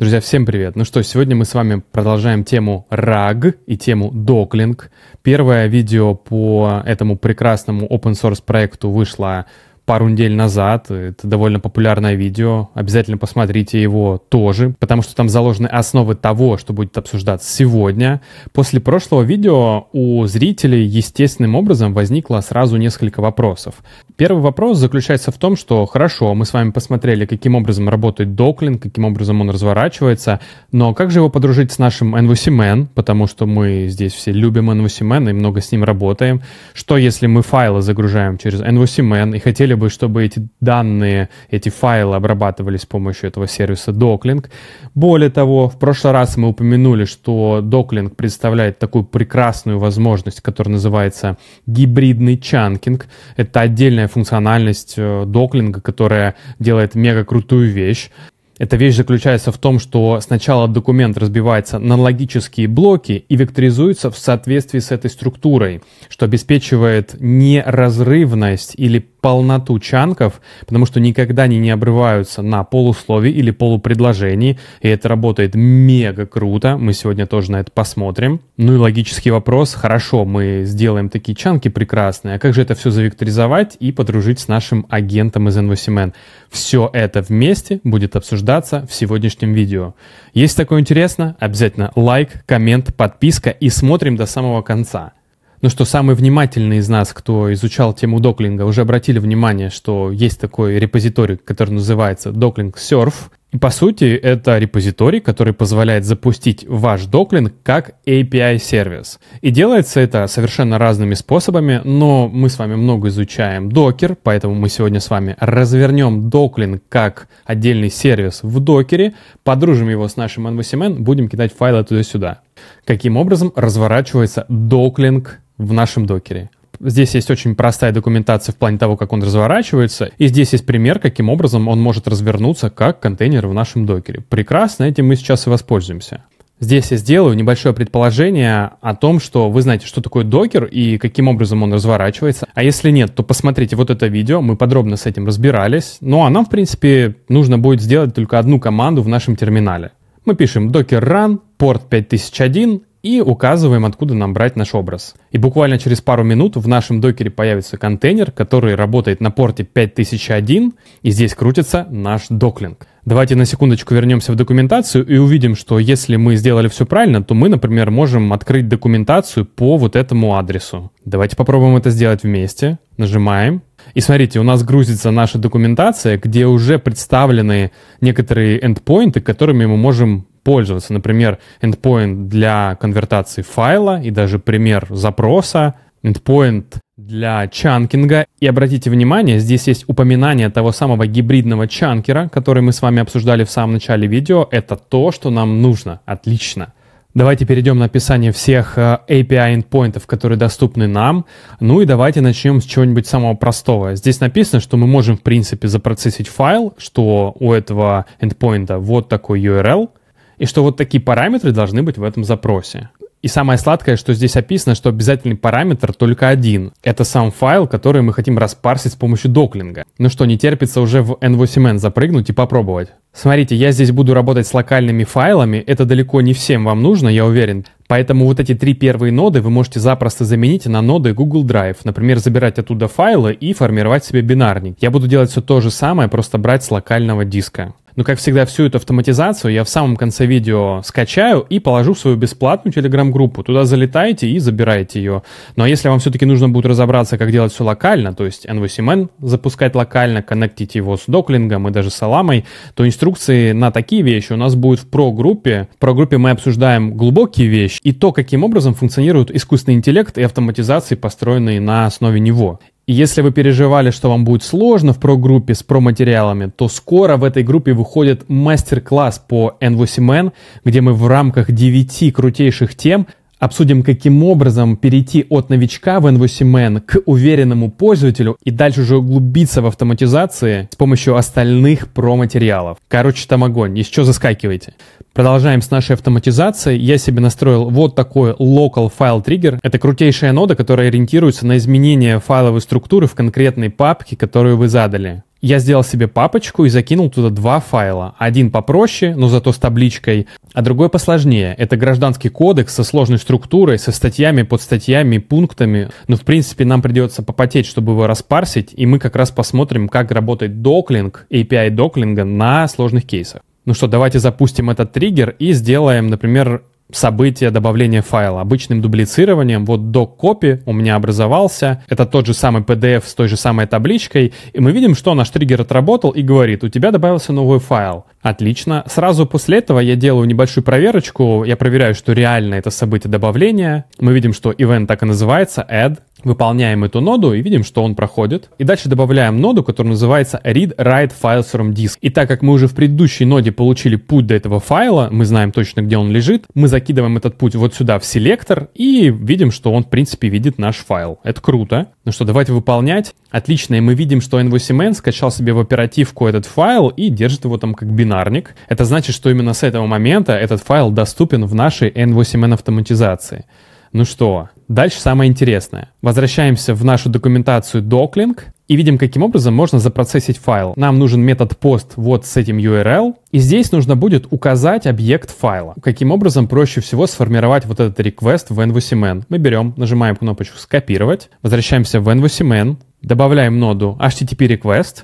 Друзья, всем привет! Ну что, сегодня мы с вами продолжаем тему RAG и тему доклинг. Первое видео по этому прекрасному open source проекту вышло пару недель назад. Это довольно популярное видео. Обязательно посмотрите его тоже, потому что там заложены основы того, что будет обсуждаться сегодня. После прошлого видео у зрителей естественным образом возникло сразу несколько вопросов. Первый вопрос заключается в том, что хорошо, мы с вами посмотрели, каким образом работает доклин, каким образом он разворачивается, но как же его подружить с нашим NVC Man, потому что мы здесь все любим NVC Man и много с ним работаем. Что если мы файлы загружаем через NVC Man и хотели бы, чтобы эти данные, эти файлы обрабатывались с помощью этого сервиса Doclink? Более того, в прошлый раз мы упомянули, что Doclink представляет такую прекрасную возможность, которая называется гибридный чанкинг. Это отдельная функциональность э, доклинга, которая делает мега крутую вещь. Эта вещь заключается в том, что сначала документ разбивается на логические блоки и векторизуется в соответствии с этой структурой, что обеспечивает неразрывность или полноту чанков, потому что никогда они не обрываются на полусловии или полупредложении, и это работает мега круто, мы сегодня тоже на это посмотрим. Ну и логический вопрос, хорошо, мы сделаем такие чанки прекрасные, а как же это все завекторизовать и подружить с нашим агентом из N8N? Все это вместе будет обсуждаться в сегодняшнем видео. Если такое интересно, обязательно лайк, коммент, подписка и смотрим до самого конца ну что самые внимательные из нас, кто изучал тему доклинга, уже обратили внимание, что есть такой репозиторий, который называется Docling Surf. И по сути это репозиторий, который позволяет запустить ваш доклинг как API-сервис. И делается это совершенно разными способами, но мы с вами много изучаем докер, поэтому мы сегодня с вами развернем доклинг как отдельный сервис в докере, подружим его с нашим NVCMN, будем кидать файлы туда-сюда. Каким образом разворачивается доклинг в нашем докере. Здесь есть очень простая документация в плане того, как он разворачивается. И здесь есть пример, каким образом он может развернуться как контейнер в нашем докере. Прекрасно, этим мы сейчас и воспользуемся. Здесь я сделаю небольшое предположение о том, что вы знаете, что такое докер и каким образом он разворачивается. А если нет, то посмотрите вот это видео, мы подробно с этим разбирались. Ну а нам, в принципе, нужно будет сделать только одну команду в нашем терминале. Мы пишем docker run port 5001 и указываем, откуда нам брать наш образ. И буквально через пару минут в нашем докере появится контейнер, который работает на порте 5001, и здесь крутится наш доклинг. Давайте на секундочку вернемся в документацию и увидим, что если мы сделали все правильно, то мы, например, можем открыть документацию по вот этому адресу. Давайте попробуем это сделать вместе. Нажимаем. И смотрите, у нас грузится наша документация, где уже представлены некоторые эндпоинты, которыми мы можем пользоваться. Например, endpoint для конвертации файла и даже пример запроса, endpoint для чанкинга. И обратите внимание, здесь есть упоминание того самого гибридного чанкера, который мы с вами обсуждали в самом начале видео. Это то, что нам нужно. Отлично. Давайте перейдем на описание всех э, API endpointов, которые доступны нам. Ну и давайте начнем с чего-нибудь самого простого. Здесь написано, что мы можем, в принципе, запроцессить файл, что у этого endpointa вот такой URL — и что вот такие параметры должны быть в этом запросе. И самое сладкое, что здесь описано, что обязательный параметр только один. Это сам файл, который мы хотим распарсить с помощью доклинга. Ну что, не терпится уже в N8N запрыгнуть и попробовать. Смотрите, я здесь буду работать с локальными файлами, это далеко не всем вам нужно, я уверен. Поэтому вот эти три первые ноды вы можете запросто заменить на ноды Google Drive. Например, забирать оттуда файлы и формировать себе бинарник. Я буду делать все то же самое, просто брать с локального диска. Но, как всегда, всю эту автоматизацию я в самом конце видео скачаю и положу в свою бесплатную телеграм-группу. Туда залетаете и забираете ее. Но если вам все-таки нужно будет разобраться, как делать все локально, то есть NVCMN запускать локально, коннектить его с доклингом и даже с аламой, то инструкции на такие вещи у нас будут в про-группе. В про-группе мы обсуждаем глубокие вещи и то, каким образом функционирует искусственный интеллект и автоматизации, построенные на основе него. И если вы переживали, что вам будет сложно в про-группе с про-материалами, то скоро в этой группе выходит мастер-класс по N8N, где мы в рамках 9 крутейших тем – Обсудим, каким образом перейти от новичка в N8N к уверенному пользователю и дальше уже углубиться в автоматизации с помощью остальных промо-материалов. Короче, там огонь, еще заскакивайте. Продолжаем с нашей автоматизацией. Я себе настроил вот такой local file trigger. Это крутейшая нода, которая ориентируется на изменение файловой структуры в конкретной папке, которую вы задали я сделал себе папочку и закинул туда два файла. Один попроще, но зато с табличкой, а другой посложнее. Это гражданский кодекс со сложной структурой, со статьями, подстатьями, пунктами. Но, в принципе, нам придется попотеть, чтобы его распарсить, и мы как раз посмотрим, как работает доклинг, API доклинга на сложных кейсах. Ну что, давайте запустим этот триггер и сделаем, например, событие добавления файла. Обычным дублицированием вот до копи у меня образовался, это тот же самый PDF с той же самой табличкой, и мы видим, что наш триггер отработал и говорит, у тебя добавился новый файл. Отлично. Сразу после этого я делаю небольшую проверочку, я проверяю, что реально это событие добавления. Мы видим, что event так и называется, add, выполняем эту ноду и видим, что он проходит. И дальше добавляем ноду, которая называется read write files from disk. И так как мы уже в предыдущей ноде получили путь до этого файла, мы знаем точно, где он лежит, мы закидываем этот путь вот сюда в селектор и видим, что он, в принципе, видит наш файл. Это круто. Ну что, давайте выполнять. Отлично, и мы видим, что N8N скачал себе в оперативку этот файл и держит его там как бинарник. Это значит, что именно с этого момента этот файл доступен в нашей N8N автоматизации. Ну что, дальше самое интересное. Возвращаемся в нашу документацию Doclink и видим, каким образом можно запроцессить файл. Нам нужен метод post вот с этим URL, и здесь нужно будет указать объект файла. Каким образом проще всего сформировать вот этот request в NVCMN. Мы берем, нажимаем кнопочку «Скопировать», возвращаемся в NVCMN, добавляем ноду HTTP request,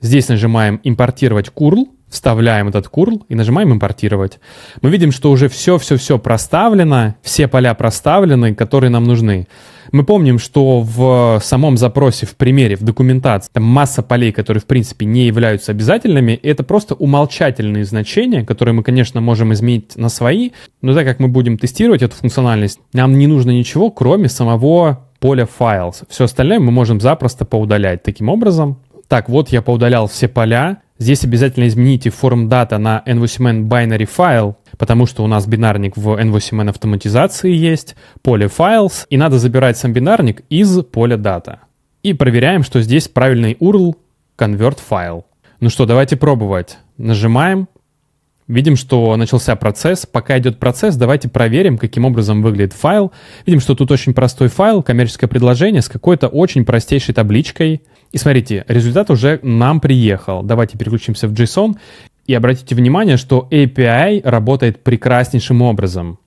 Здесь нажимаем «Импортировать курл», вставляем этот курл и нажимаем «Импортировать». Мы видим, что уже все-все-все проставлено, все поля проставлены, которые нам нужны. Мы помним, что в самом запросе, в примере, в документации, там масса полей, которые, в принципе, не являются обязательными, это просто умолчательные значения, которые мы, конечно, можем изменить на свои, но так как мы будем тестировать эту функциональность, нам не нужно ничего, кроме самого поля files. Все остальное мы можем запросто поудалять таким образом. Так, вот я поудалял все поля. Здесь обязательно измените форм дата на n8n binary file, потому что у нас бинарник в n8n автоматизации есть, поле files, и надо забирать сам бинарник из поля data. И проверяем, что здесь правильный URL convert file. Ну что, давайте пробовать. Нажимаем, видим, что начался процесс. Пока идет процесс, давайте проверим, каким образом выглядит файл. Видим, что тут очень простой файл, коммерческое предложение с какой-то очень простейшей табличкой. И смотрите, результат уже нам приехал. Давайте переключимся в JSON. И обратите внимание, что API работает прекраснейшим образом.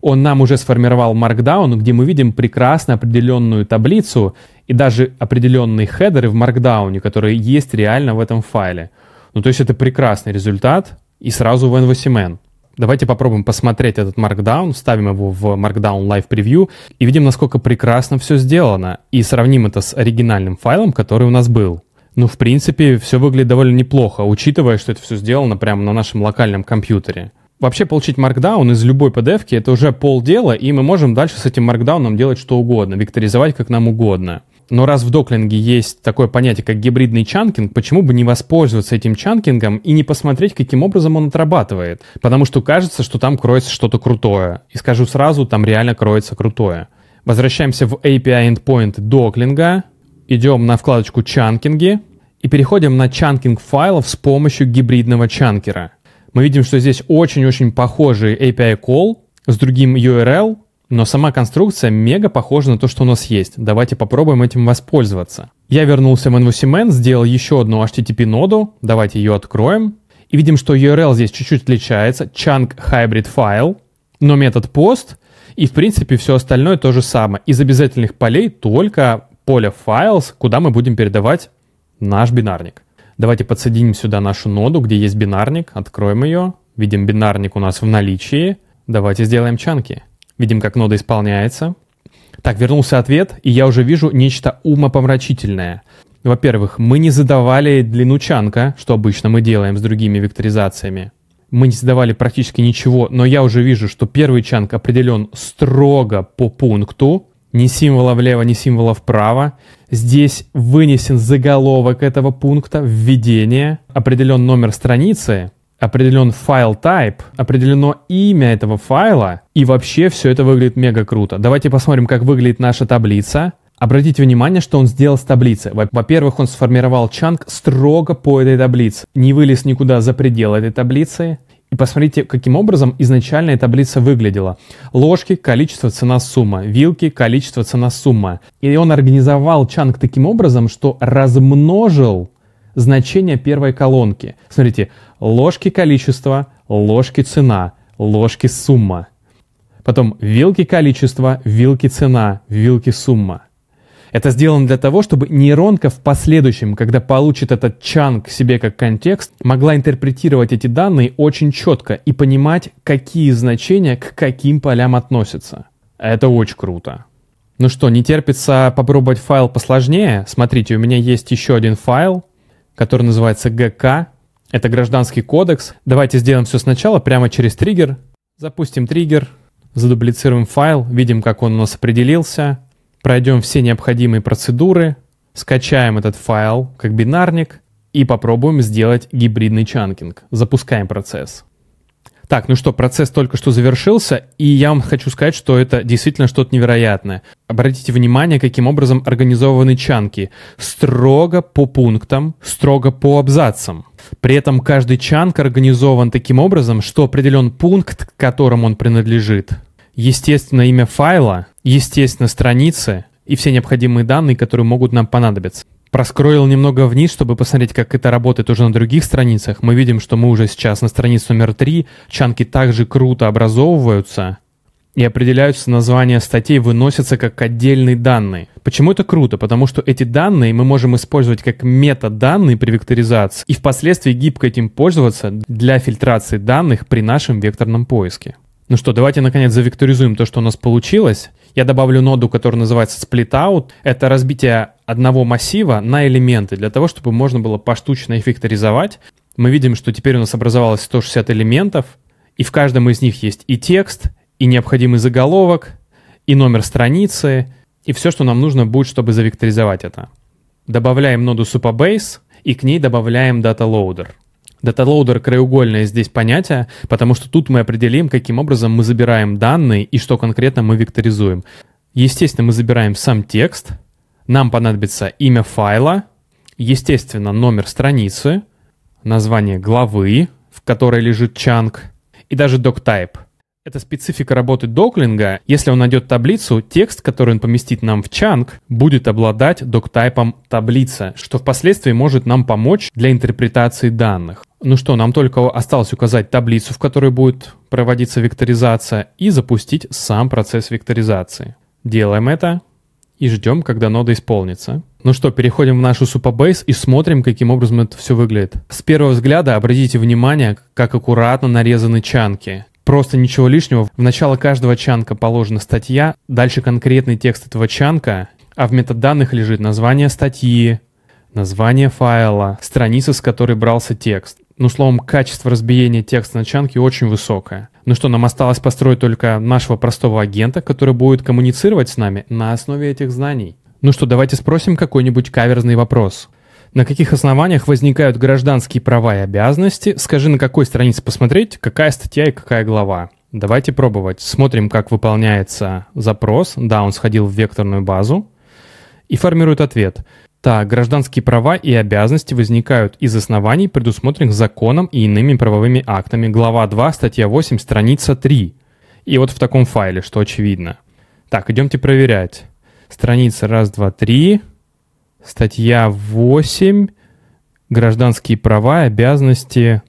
Он нам уже сформировал Markdown, где мы видим прекрасно определенную таблицу и даже определенные хедеры в Markdown, которые есть реально в этом файле. Ну, то есть это прекрасный результат и сразу в N8N. Давайте попробуем посмотреть этот Markdown, вставим его в Markdown Live Preview и видим, насколько прекрасно все сделано, и сравним это с оригинальным файлом, который у нас был. Ну, в принципе, все выглядит довольно неплохо, учитывая, что это все сделано прямо на нашем локальном компьютере. Вообще получить Markdown из любой PDF это уже полдела, и мы можем дальше с этим маркдауном делать что угодно, векторизовать как нам угодно. Но раз в доклинге есть такое понятие, как гибридный чанкинг, почему бы не воспользоваться этим чанкингом и не посмотреть, каким образом он отрабатывает? Потому что кажется, что там кроется что-то крутое. И скажу сразу, там реально кроется крутое. Возвращаемся в API Endpoint доклинга, идем на вкладочку «Чанкинги» и переходим на чанкинг файлов с помощью гибридного чанкера. Мы видим, что здесь очень-очень похожий API call с другим URL, но сама конструкция мега похожа на то, что у нас есть. Давайте попробуем этим воспользоваться. Я вернулся в InvoCement, сделал еще одну HTTP-ноду. Давайте ее откроем. И видим, что URL здесь чуть-чуть отличается. Chunk Hybrid File. Но метод post. И, в принципе, все остальное то же самое. Из обязательных полей только поле files, куда мы будем передавать наш бинарник. Давайте подсоединим сюда нашу ноду, где есть бинарник. Откроем ее. Видим, бинарник у нас в наличии. Давайте сделаем чанки. Видим, как нода исполняется. Так, вернулся ответ, и я уже вижу нечто умопомрачительное. Во-первых, мы не задавали длину чанка, что обычно мы делаем с другими векторизациями. Мы не задавали практически ничего, но я уже вижу, что первый чанк определен строго по пункту. Ни символа влево, ни символа вправо. Здесь вынесен заголовок этого пункта, введение, определен номер страницы, определен файл type, определено имя этого файла, и вообще все это выглядит мега круто. Давайте посмотрим, как выглядит наша таблица. Обратите внимание, что он сделал с таблицы. Во-первых, он сформировал чанк строго по этой таблице, не вылез никуда за пределы этой таблицы. И посмотрите, каким образом изначальная таблица выглядела. Ложки, количество, цена, сумма. Вилки, количество, цена, сумма. И он организовал чанк таким образом, что размножил значение первой колонки. Смотрите, ложки количество, ложки цена, ложки сумма. Потом вилки количество, вилки цена, вилки сумма. Это сделано для того, чтобы нейронка в последующем, когда получит этот чанг себе как контекст, могла интерпретировать эти данные очень четко и понимать, какие значения к каким полям относятся. Это очень круто. Ну что, не терпится попробовать файл посложнее? Смотрите, у меня есть еще один файл, который называется ГК. Это гражданский кодекс. Давайте сделаем все сначала, прямо через триггер. Запустим триггер, задублицируем файл, видим, как он у нас определился. Пройдем все необходимые процедуры, скачаем этот файл как бинарник и попробуем сделать гибридный чанкинг. Запускаем процесс. Так, ну что, процесс только что завершился, и я вам хочу сказать, что это действительно что-то невероятное. Обратите внимание, каким образом организованы чанки. Строго по пунктам, строго по абзацам. При этом каждый чанк организован таким образом, что определен пункт, к которому он принадлежит. Естественно, имя файла, естественно, страницы и все необходимые данные, которые могут нам понадобиться проскроил немного вниз, чтобы посмотреть, как это работает уже на других страницах, мы видим, что мы уже сейчас на странице номер 3, чанки также круто образовываются и определяются названия статей, выносятся как отдельные данные. Почему это круто? Потому что эти данные мы можем использовать как метаданные при векторизации и впоследствии гибко этим пользоваться для фильтрации данных при нашем векторном поиске. Ну что, давайте наконец завекторизуем то, что у нас получилось. Я добавлю ноду, которая называется splitout. Это разбитие одного массива на элементы, для того, чтобы можно было поштучно их векторизовать. Мы видим, что теперь у нас образовалось 160 элементов, и в каждом из них есть и текст, и необходимый заголовок, и номер страницы, и все, что нам нужно будет, чтобы завекторизовать это. Добавляем ноду supabase и к ней добавляем data loader. Даталоудер краеугольное здесь понятие, потому что тут мы определим, каким образом мы забираем данные и что конкретно мы векторизуем. Естественно, мы забираем сам текст, нам понадобится имя файла, естественно, номер страницы, название главы, в которой лежит чанк, и даже доктайп. Это специфика работы доклинга. Если он найдет таблицу, текст, который он поместит нам в чанк, будет обладать доктайпом таблица, что впоследствии может нам помочь для интерпретации данных. Ну что, нам только осталось указать таблицу, в которой будет проводиться векторизация, и запустить сам процесс векторизации. Делаем это и ждем, когда нода исполнится. Ну что, переходим в нашу Supabase и смотрим, каким образом это все выглядит. С первого взгляда обратите внимание, как аккуратно нарезаны чанки. Просто ничего лишнего. В начало каждого чанка положена статья, дальше конкретный текст этого чанка, а в метаданных лежит название статьи, название файла, страница, с которой брался текст ну, словом, качество разбиения текста на чанки очень высокое. Ну что, нам осталось построить только нашего простого агента, который будет коммуницировать с нами на основе этих знаний. Ну что, давайте спросим какой-нибудь каверзный вопрос. На каких основаниях возникают гражданские права и обязанности? Скажи, на какой странице посмотреть, какая статья и какая глава. Давайте пробовать. Смотрим, как выполняется запрос. Да, он сходил в векторную базу и формирует ответ. Так, гражданские права и обязанности возникают из оснований, предусмотренных законом и иными правовыми актами. Глава 2, статья 8, страница 3. И вот в таком файле, что очевидно. Так, идемте проверять. Страница 1, 2, 3. Статья 8. Гражданские права и обязанности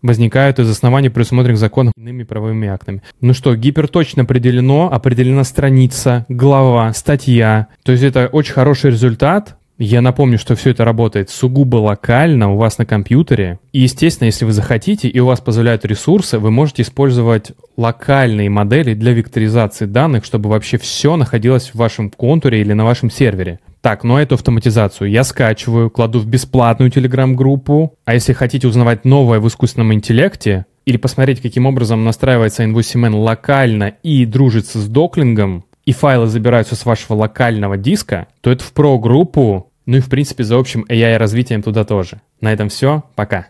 возникают из оснований, предусмотренных законом иными правовыми актами. Ну что, гиперточно определено, определена страница, глава, статья. То есть это очень хороший результат, я напомню, что все это работает сугубо локально у вас на компьютере. И, естественно, если вы захотите и у вас позволяют ресурсы, вы можете использовать локальные модели для векторизации данных, чтобы вообще все находилось в вашем контуре или на вашем сервере. Так, но ну, а эту автоматизацию я скачиваю, кладу в бесплатную телеграм-группу. А если хотите узнавать новое в искусственном интеллекте, или посмотреть, каким образом настраивается InvoCMN локально и дружится с доклингом, и файлы забираются с вашего локального диска, то это в про-группу ну и в принципе за общим AI-развитием туда тоже. На этом все, пока.